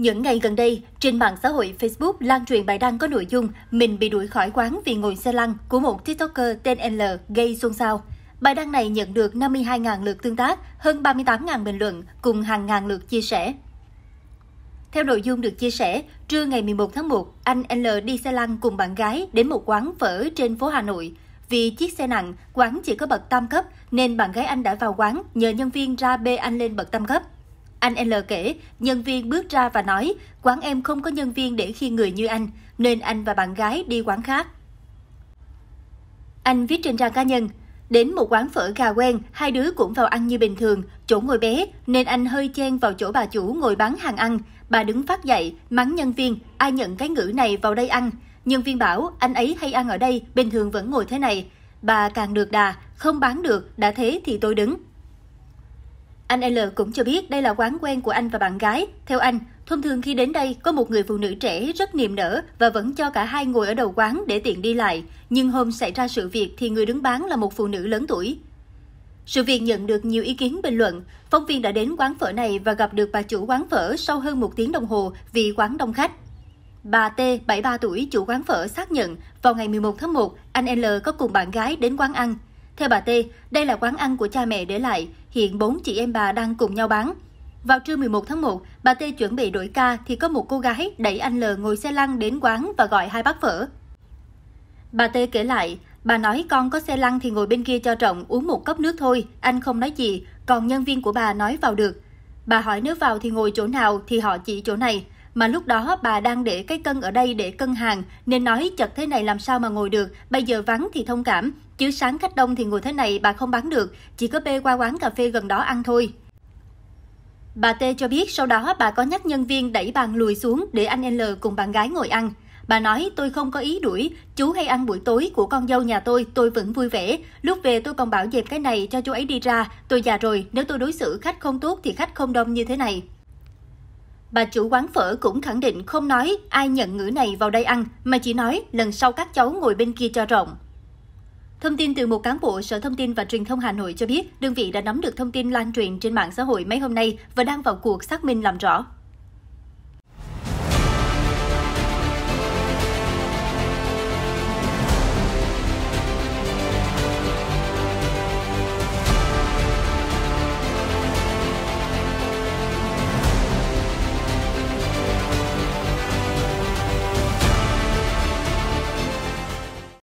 Những ngày gần đây, trên mạng xã hội Facebook lan truyền bài đăng có nội dung mình bị đuổi khỏi quán vì ngồi xe lăn của một TikToker tên L gây xôn xao. Bài đăng này nhận được 52.000 lượt tương tác, hơn 38.000 bình luận cùng hàng ngàn lượt chia sẻ. Theo nội dung được chia sẻ, trưa ngày 11 tháng 1, anh L đi xe lăn cùng bạn gái đến một quán phở trên phố Hà Nội. Vì chiếc xe nặng, quán chỉ có bậc tam cấp nên bạn gái anh đã vào quán nhờ nhân viên ra bê anh lên bậc tam cấp. Anh L kể, nhân viên bước ra và nói, quán em không có nhân viên để khi người như anh, nên anh và bạn gái đi quán khác. Anh viết trên trang cá nhân, Đến một quán phở gà quen, hai đứa cũng vào ăn như bình thường, chỗ ngồi bé nên anh hơi chen vào chỗ bà chủ ngồi bán hàng ăn. Bà đứng phát dậy, mắng nhân viên, ai nhận cái ngữ này vào đây ăn. Nhân viên bảo, anh ấy hay ăn ở đây, bình thường vẫn ngồi thế này. Bà càng được đà, không bán được, đã thế thì tôi đứng. Anh L cũng cho biết đây là quán quen của anh và bạn gái. Theo anh, thông thường khi đến đây có một người phụ nữ trẻ rất niềm nở và vẫn cho cả hai ngồi ở đầu quán để tiện đi lại. Nhưng hôm xảy ra sự việc thì người đứng bán là một phụ nữ lớn tuổi. Sự việc nhận được nhiều ý kiến bình luận. Phóng viên đã đến quán phở này và gặp được bà chủ quán phở sau hơn một tiếng đồng hồ vì quán đông khách. Bà T, 73 tuổi, chủ quán phở xác nhận vào ngày 11 tháng 1, anh L có cùng bạn gái đến quán ăn. Theo bà T, đây là quán ăn của cha mẹ để lại, hiện bốn chị em bà đang cùng nhau bán. Vào trưa 11 tháng 1, bà T chuẩn bị đổi ca thì có một cô gái đẩy anh L ngồi xe lăn đến quán và gọi hai bát phở. Bà T kể lại, bà nói con có xe lăn thì ngồi bên kia cho trọng uống một cốc nước thôi, anh không nói gì, còn nhân viên của bà nói vào được. Bà hỏi nếu vào thì ngồi chỗ nào thì họ chỉ chỗ này. Mà lúc đó bà đang để cái cân ở đây để cân hàng, nên nói chật thế này làm sao mà ngồi được, bây giờ vắng thì thông cảm, chứ sáng khách đông thì ngồi thế này bà không bán được, chỉ có bê qua quán cà phê gần đó ăn thôi. Bà T cho biết sau đó bà có nhắc nhân viên đẩy bàn lùi xuống để anh L cùng bạn gái ngồi ăn. Bà nói tôi không có ý đuổi, chú hay ăn buổi tối của con dâu nhà tôi, tôi vẫn vui vẻ. Lúc về tôi còn bảo dẹp cái này cho chú ấy đi ra, tôi già rồi, nếu tôi đối xử khách không tốt thì khách không đông như thế này. Bà chủ quán phở cũng khẳng định không nói ai nhận ngữ này vào đây ăn, mà chỉ nói lần sau các cháu ngồi bên kia cho rộng. Thông tin từ một cán bộ Sở Thông tin và Truyền thông Hà Nội cho biết, đơn vị đã nắm được thông tin lan truyền trên mạng xã hội mấy hôm nay và đang vào cuộc xác minh làm rõ.